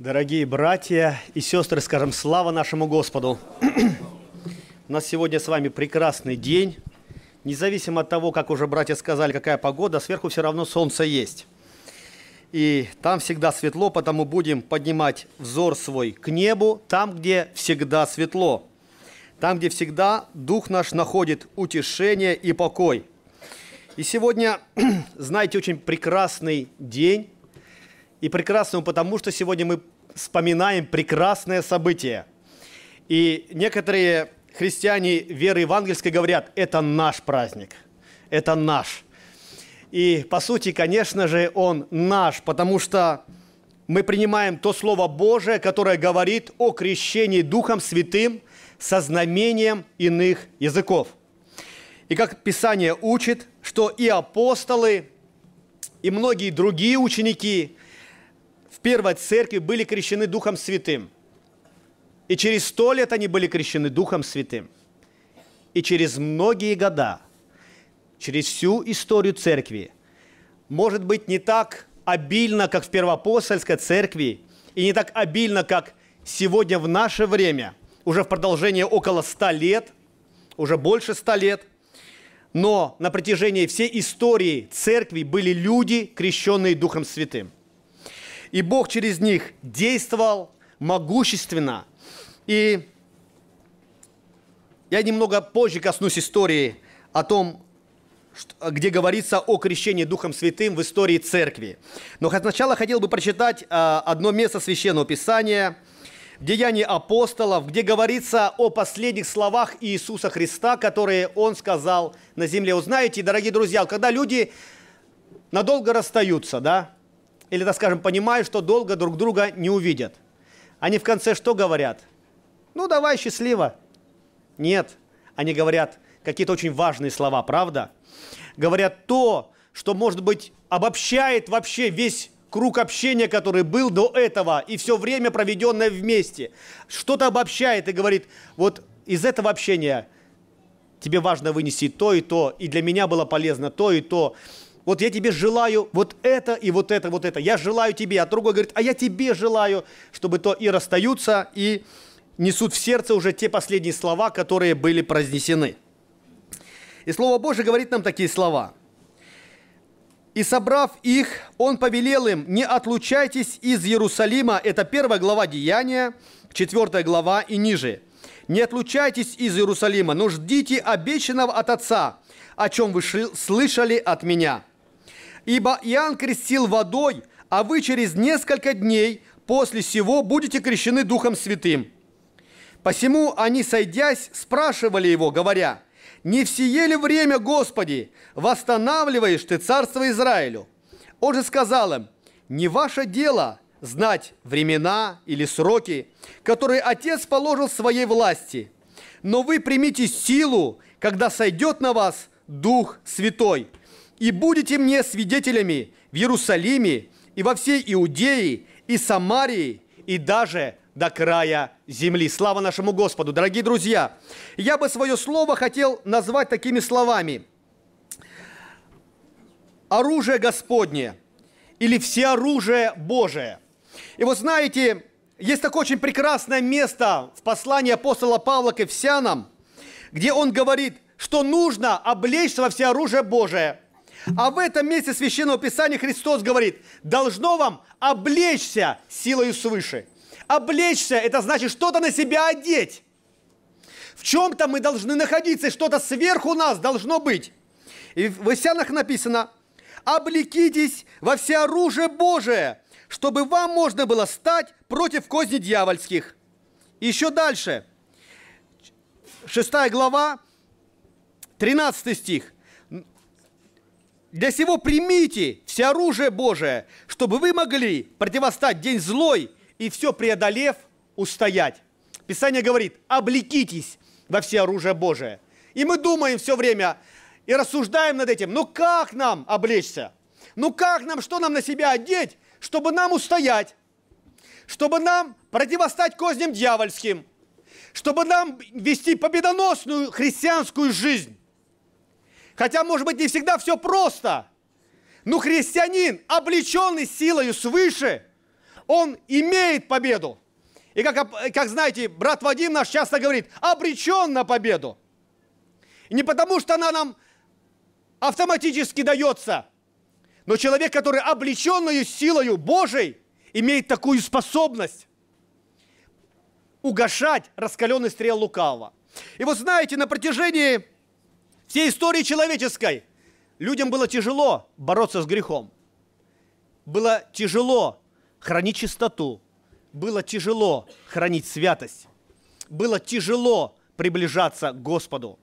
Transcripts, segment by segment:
Дорогие братья и сестры, скажем, слава нашему Господу! У нас сегодня с вами прекрасный день. Независимо от того, как уже братья сказали, какая погода, сверху все равно солнце есть. И там всегда светло, потому будем поднимать взор свой к небу, там, где всегда светло. Там, где всегда Дух наш находит утешение и покой. И сегодня, знаете, очень прекрасный день и прекрасному, потому что сегодня мы вспоминаем прекрасное событие. И некоторые христиане веры евангельской говорят, это наш праздник, это наш. И по сути, конечно же, он наш, потому что мы принимаем то Слово Божие, которое говорит о крещении Духом Святым со знамением иных языков. И как Писание учит, что и апостолы, и многие другие ученики первой церкви были крещены Духом Святым. И через сто лет они были крещены Духом Святым. И через многие года, через всю историю церкви, может быть, не так обильно, как в Первопостольской церкви, и не так обильно, как сегодня в наше время, уже в продолжение около ста лет, уже больше ста лет, но на протяжении всей истории церкви были люди, крещенные Духом Святым – и Бог через них действовал могущественно. И я немного позже коснусь истории о том, где говорится о крещении Духом Святым в истории церкви. Но сначала хотел бы прочитать а, одно место Священного Писания, Деяний апостолов, где говорится о последних словах Иисуса Христа, которые Он сказал на земле. Узнаете, дорогие друзья, когда люди надолго расстаются, да, или, так скажем, понимают, что долго друг друга не увидят. Они в конце что говорят? Ну, давай, счастливо. Нет, они говорят какие-то очень важные слова, правда? Говорят то, что, может быть, обобщает вообще весь круг общения, который был до этого, и все время проведенное вместе. Что-то обобщает и говорит, вот из этого общения тебе важно вынести то и то, и для меня было полезно то и то. Вот я тебе желаю вот это и вот это, вот это. Я желаю тебе. А другой говорит, а я тебе желаю, чтобы то и расстаются, и несут в сердце уже те последние слова, которые были произнесены. И Слово Божие говорит нам такие слова. «И собрав их, он повелел им, не отлучайтесь из Иерусалима». Это первая глава Деяния, четвертая глава и ниже. «Не отлучайтесь из Иерусалима, но ждите обещанного от Отца, о чем вы слышали от меня». Ибо Иоанн крестил водой, а вы через несколько дней после сего будете крещены Духом Святым. Посему они, сойдясь, спрашивали его, говоря, «Не всее ли время, Господи, восстанавливаешь ты царство Израилю?» Он же сказал им, «Не ваше дело знать времена или сроки, которые Отец положил в своей власти, но вы примите силу, когда сойдет на вас Дух Святой, и будете мне свидетелями в Иерусалиме и во всей Иудее и Самарии и даже до края земли. Слава нашему Господу! Дорогие друзья, я бы свое слово хотел назвать такими словами. Оружие Господне или оружие Божие. И вот знаете, есть такое очень прекрасное место в послании апостола Павла к Эфсянам, где он говорит, что нужно облечься во все оружие Божие – а в этом месте Священного Писания Христос говорит, должно вам облечься силою свыше. Облечься – это значит что-то на себя одеть. В чем-то мы должны находиться, что-то сверху нас должно быть. И в Исянах написано, «Облекитесь во все оружие Божие, чтобы вам можно было стать против козни дьявольских». Еще дальше. шестая глава, 13 стих – для сего примите все оружие Божие, чтобы вы могли противостать день злой и все преодолев устоять. Писание говорит, облекитесь во все оружие Божие. И мы думаем все время и рассуждаем над этим, ну как нам облечься? Ну как нам, что нам на себя одеть, чтобы нам устоять? Чтобы нам противостать козням дьявольским? Чтобы нам вести победоносную христианскую жизнь? Хотя, может быть, не всегда все просто. Но ну, христианин, облеченный силою свыше, он имеет победу. И как, как знаете, брат Вадим наш часто говорит, обречен на победу. И не потому, что она нам автоматически дается, но человек, который облеченную силою Божией, имеет такую способность угошать раскаленный стрел лукава. И вот знаете, на протяжении всей истории человеческой людям было тяжело бороться с грехом. Было тяжело хранить чистоту. Было тяжело хранить святость. Было тяжело приближаться к Господу.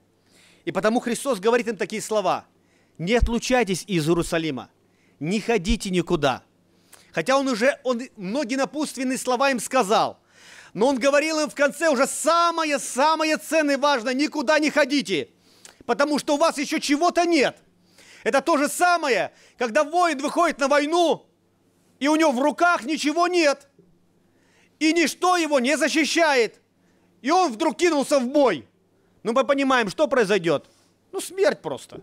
И потому Христос говорит им такие слова. Не отлучайтесь из Иерусалима. Не ходите никуда. Хотя он уже, он многие напутственные слова им сказал. Но он говорил им в конце уже самое-самое ценное и важное. Никуда не ходите потому что у вас еще чего-то нет. Это то же самое, когда воин выходит на войну, и у него в руках ничего нет, и ничто его не защищает, и он вдруг кинулся в бой. Ну, мы понимаем, что произойдет. Ну, смерть просто.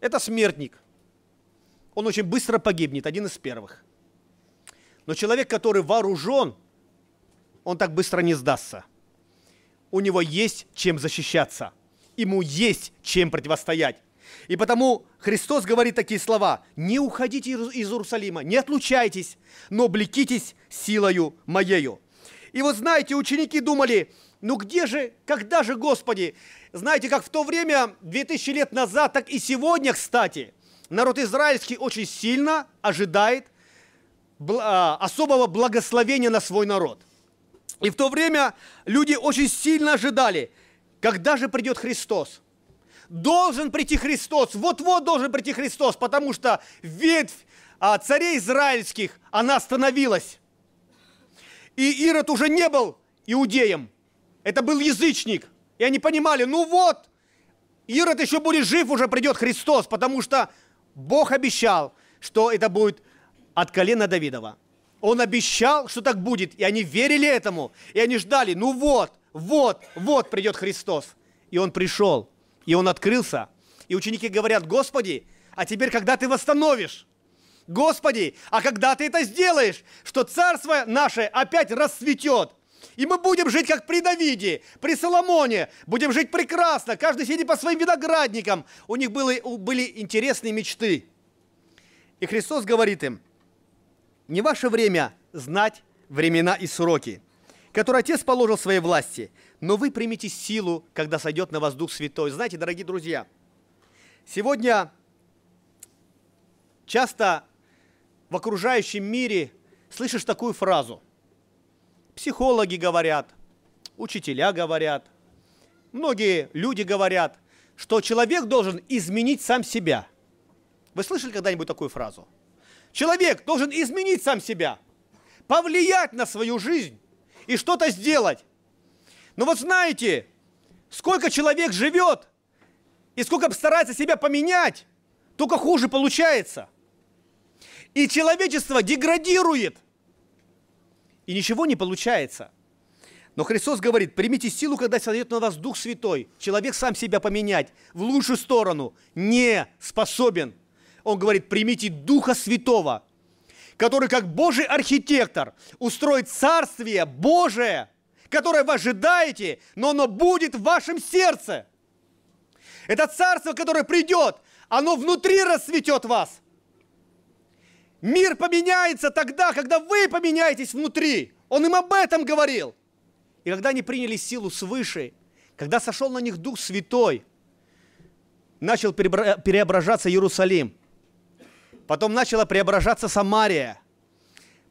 Это смертник. Он очень быстро погибнет, один из первых. Но человек, который вооружен, он так быстро не сдастся. У него есть чем защищаться – ему есть чем противостоять. И потому Христос говорит такие слова, не уходите из Иерусалима, не отлучайтесь, но блекитесь силою моею. И вот знаете, ученики думали, ну где же, когда же, Господи? Знаете, как в то время, 2000 лет назад, так и сегодня, кстати, народ израильский очень сильно ожидает а, особого благословения на свой народ. И в то время люди очень сильно ожидали, когда же придет Христос? Должен прийти Христос, вот-вот должен прийти Христос, потому что ветвь а, царей израильских, она остановилась. И Ирод уже не был иудеем, это был язычник. И они понимали, ну вот, Ирод еще будет жив, уже придет Христос, потому что Бог обещал, что это будет от колена Давидова. Он обещал, что так будет, и они верили этому, и они ждали, ну вот, вот, вот придет Христос. И он пришел, и он открылся. И ученики говорят, Господи, а теперь когда ты восстановишь? Господи, а когда ты это сделаешь, что царство наше опять расцветет? И мы будем жить, как при Давиде, при Соломоне. Будем жить прекрасно. Каждый сидит по своим виноградникам. У них были, были интересные мечты. И Христос говорит им, не ваше время знать времена и сроки – который Отец положил в своей власти, но вы примите силу, когда сойдет на вас Дух Святой. Знаете, дорогие друзья, сегодня часто в окружающем мире слышишь такую фразу. Психологи говорят, учителя говорят, многие люди говорят, что человек должен изменить сам себя. Вы слышали когда-нибудь такую фразу? Человек должен изменить сам себя, повлиять на свою жизнь, и что-то сделать. Но ну вот знаете, сколько человек живет и сколько старается себя поменять, только хуже получается. И человечество деградирует. И ничего не получается. Но Христос говорит, примите силу, когда сойдет на вас Дух Святой. Человек сам себя поменять в лучшую сторону не способен. Он говорит, примите Духа Святого, который как Божий архитектор устроит Царствие Божие, которое вы ожидаете, но оно будет в вашем сердце. Это Царство, которое придет, оно внутри расцветет вас. Мир поменяется тогда, когда вы поменяетесь внутри. Он им об этом говорил. И когда они приняли силу свыше, когда сошел на них Дух Святой, начал переображаться Иерусалим – потом начала преображаться Самария,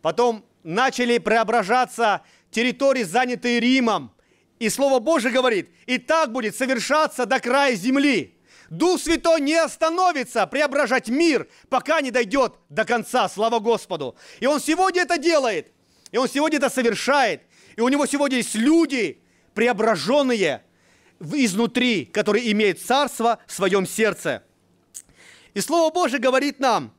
потом начали преображаться территории, занятые Римом. И Слово Божье говорит, и так будет совершаться до края земли. Дух Святой не остановится преображать мир, пока не дойдет до конца, слава Господу. И Он сегодня это делает, и Он сегодня это совершает. И у Него сегодня есть люди, преображенные изнутри, которые имеют царство в своем сердце. И Слово Божье говорит нам –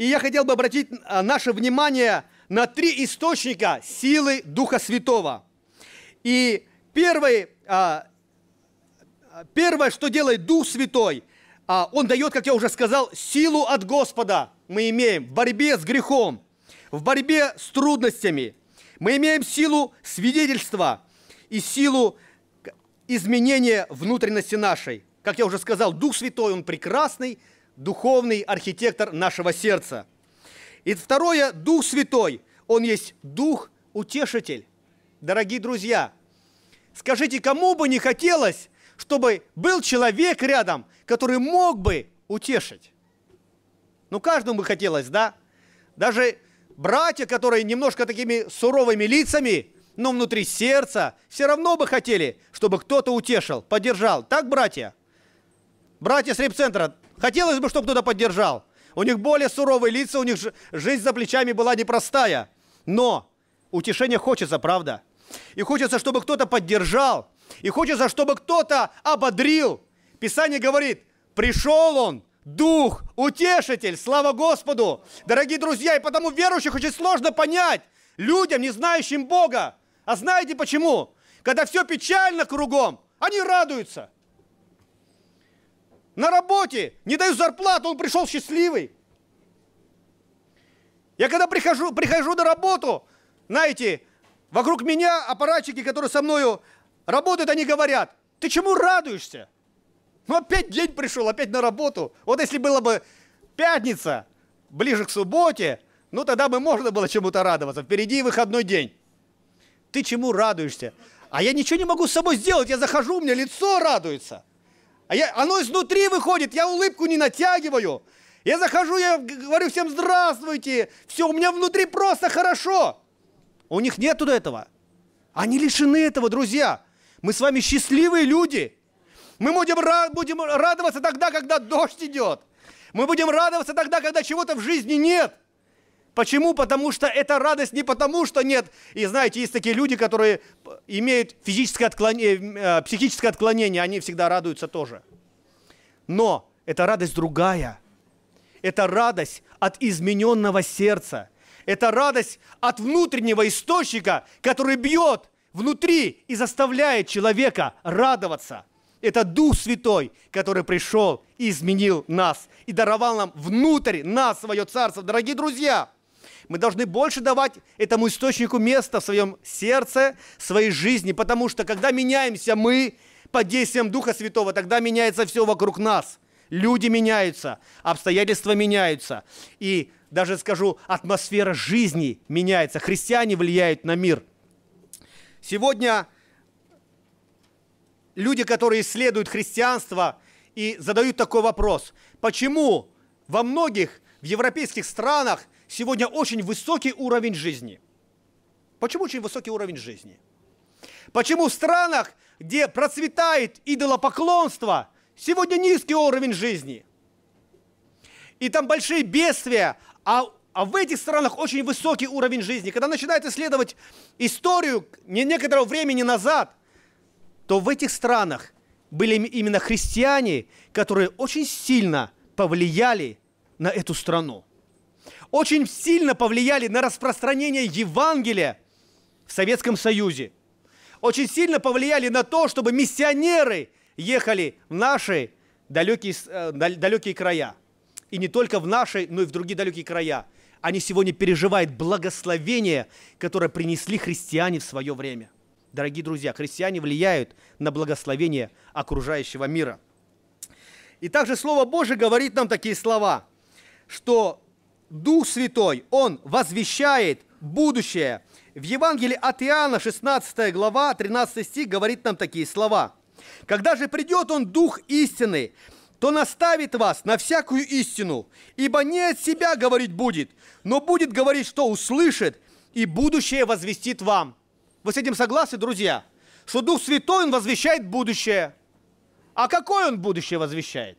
и я хотел бы обратить а, наше внимание на три источника силы Духа Святого. И первый, а, первое, что делает Дух Святой, а, он дает, как я уже сказал, силу от Господа мы имеем в борьбе с грехом, в борьбе с трудностями. Мы имеем силу свидетельства и силу изменения внутренности нашей. Как я уже сказал, Дух Святой, Он прекрасный, духовный архитектор нашего сердца. И второе, Дух Святой. Он есть Дух Утешитель. Дорогие друзья, скажите, кому бы не хотелось, чтобы был человек рядом, который мог бы утешить? Ну, каждому бы хотелось, да? Даже братья, которые немножко такими суровыми лицами, но внутри сердца, все равно бы хотели, чтобы кто-то утешил, поддержал. Так, братья? Братья с репцентра, Хотелось бы, чтобы кто-то поддержал. У них более суровые лица, у них жизнь за плечами была непростая. Но утешение хочется, правда? И хочется, чтобы кто-то поддержал. И хочется, чтобы кто-то ободрил. Писание говорит, пришел он, Дух, утешитель, слава Господу. Дорогие друзья, и потому верующих очень сложно понять, людям, не знающим Бога. А знаете почему? Когда все печально кругом, они радуются на работе, не даю зарплату, он пришел счастливый. Я когда прихожу, прихожу на работу, знаете, вокруг меня аппаратчики, которые со мною работают, они говорят, ты чему радуешься? Ну опять день пришел, опять на работу. Вот если было бы пятница, ближе к субботе, ну тогда бы можно было чему-то радоваться. Впереди выходной день. Ты чему радуешься? А я ничего не могу с собой сделать. Я захожу, у меня лицо радуется. А я, оно изнутри выходит, я улыбку не натягиваю. Я захожу, я говорю всем здравствуйте. Все, у меня внутри просто хорошо. У них нету этого. Они лишены этого, друзья. Мы с вами счастливые люди. Мы будем, будем радоваться тогда, когда дождь идет. Мы будем радоваться тогда, когда чего-то в жизни нет. Почему? Потому что это радость не потому, что нет. И знаете, есть такие люди, которые имеют физическое отклонение, э, психическое отклонение, они всегда радуются тоже. Но это радость другая. Это радость от измененного сердца. Это радость от внутреннего источника, который бьет внутри и заставляет человека радоваться. Это Дух Святой, который пришел и изменил нас, и даровал нам внутрь нас свое царство. Дорогие друзья, мы должны больше давать этому источнику места в своем сердце, в своей жизни, потому что когда меняемся мы под действием Духа Святого, тогда меняется все вокруг нас. Люди меняются, обстоятельства меняются. И даже скажу, атмосфера жизни меняется. Христиане влияют на мир. Сегодня люди, которые исследуют христианство и задают такой вопрос. Почему во многих в европейских странах – сегодня очень высокий уровень жизни. Почему очень высокий уровень жизни? Почему в странах, где процветает идолопоклонство, сегодня низкий уровень жизни? И там большие бедствия, а, а в этих странах очень высокий уровень жизни. Когда начинают исследовать историю некоторого времени назад, то в этих странах были именно христиане, которые очень сильно повлияли на эту страну очень сильно повлияли на распространение Евангелия в Советском Союзе. Очень сильно повлияли на то, чтобы миссионеры ехали в наши далекие, э, далекие края. И не только в наши, но и в другие далекие края. Они сегодня переживают благословение, которое принесли христиане в свое время. Дорогие друзья, христиане влияют на благословение окружающего мира. И также Слово Божие говорит нам такие слова, что Дух Святой, Он возвещает будущее. В Евангелии от Иоанна, 16 глава, 13 стих, говорит нам такие слова. «Когда же придет Он, Дух истины, то наставит вас на всякую истину, ибо не от себя говорить будет, но будет говорить, что услышит, и будущее возвестит вам». Вы с этим согласны, друзья? Что Дух Святой, Он возвещает будущее. А какое Он будущее возвещает?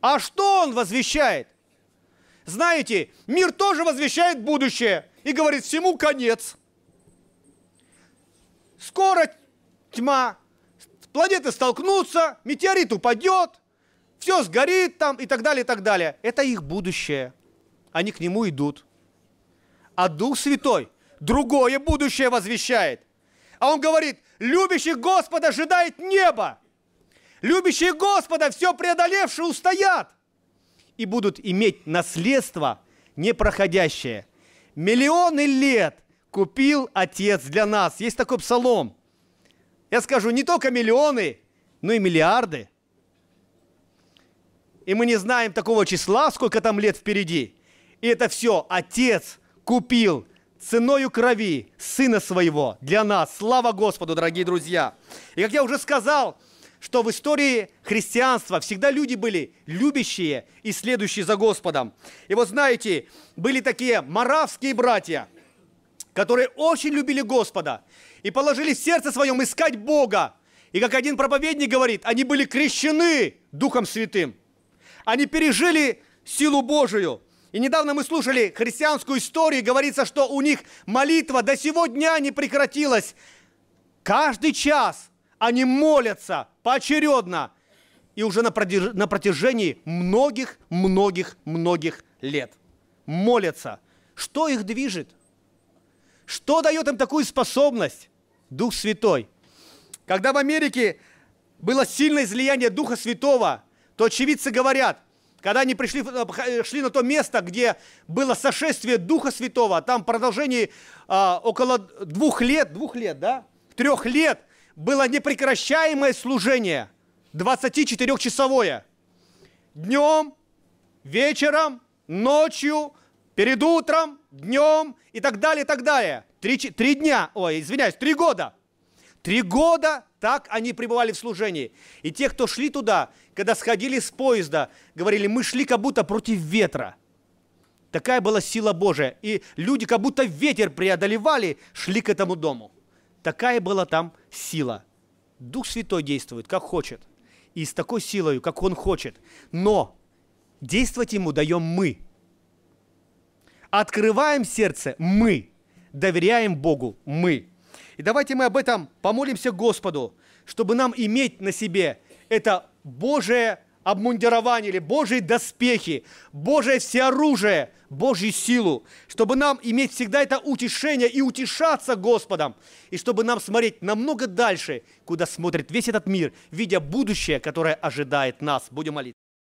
А что Он возвещает? Знаете, мир тоже возвещает будущее и говорит, всему конец. Скоро тьма, планеты столкнутся, метеорит упадет, все сгорит там и так далее, и так далее. Это их будущее. Они к нему идут. А Дух Святой другое будущее возвещает. А он говорит, любящих Господа ожидает небо. Любящие Господа, все преодолевшие, устоят и будут иметь наследство непроходящее. Миллионы лет купил Отец для нас. Есть такой псалом. Я скажу, не только миллионы, но и миллиарды. И мы не знаем такого числа, сколько там лет впереди. И это все Отец купил ценою крови Сына Своего для нас. Слава Господу, дорогие друзья. И как я уже сказал, что в истории христианства всегда люди были любящие и следующие за Господом. И вот знаете, были такие маравские братья, которые очень любили Господа и положили в сердце своем искать Бога. И как один проповедник говорит, они были крещены Духом Святым. Они пережили силу Божию. И недавно мы слушали христианскую историю, говорится, что у них молитва до сего дня не прекратилась. Каждый час они молятся поочередно и уже на, продерж... на протяжении многих, многих, многих лет. Молятся. Что их движет? Что дает им такую способность? Дух Святой. Когда в Америке было сильное излияние Духа Святого, то очевидцы говорят, когда они пришли, шли на то место, где было сошествие Духа Святого, там в продолжении а, около двух лет, двух лет, да, трех лет, было непрекращаемое служение, 24-часовое. Днем, вечером, ночью, перед утром, днем и так далее, и так далее. Три, три дня, ой, извиняюсь, три года. Три года так они пребывали в служении. И те, кто шли туда, когда сходили с поезда, говорили, мы шли как будто против ветра. Такая была сила Божия. И люди как будто ветер преодолевали, шли к этому дому. Такая была там сила. Дух Святой действует, как хочет, и с такой силой, как Он хочет. Но действовать Ему даем мы. Открываем сердце мы, доверяем Богу мы. И давайте мы об этом помолимся Господу, чтобы нам иметь на себе это Божие обмундирование или Божьи доспехи, Божье всеоружие, Божью силу, чтобы нам иметь всегда это утешение и утешаться Господом, и чтобы нам смотреть намного дальше, куда смотрит весь этот мир, видя будущее, которое ожидает нас. Будем молиться.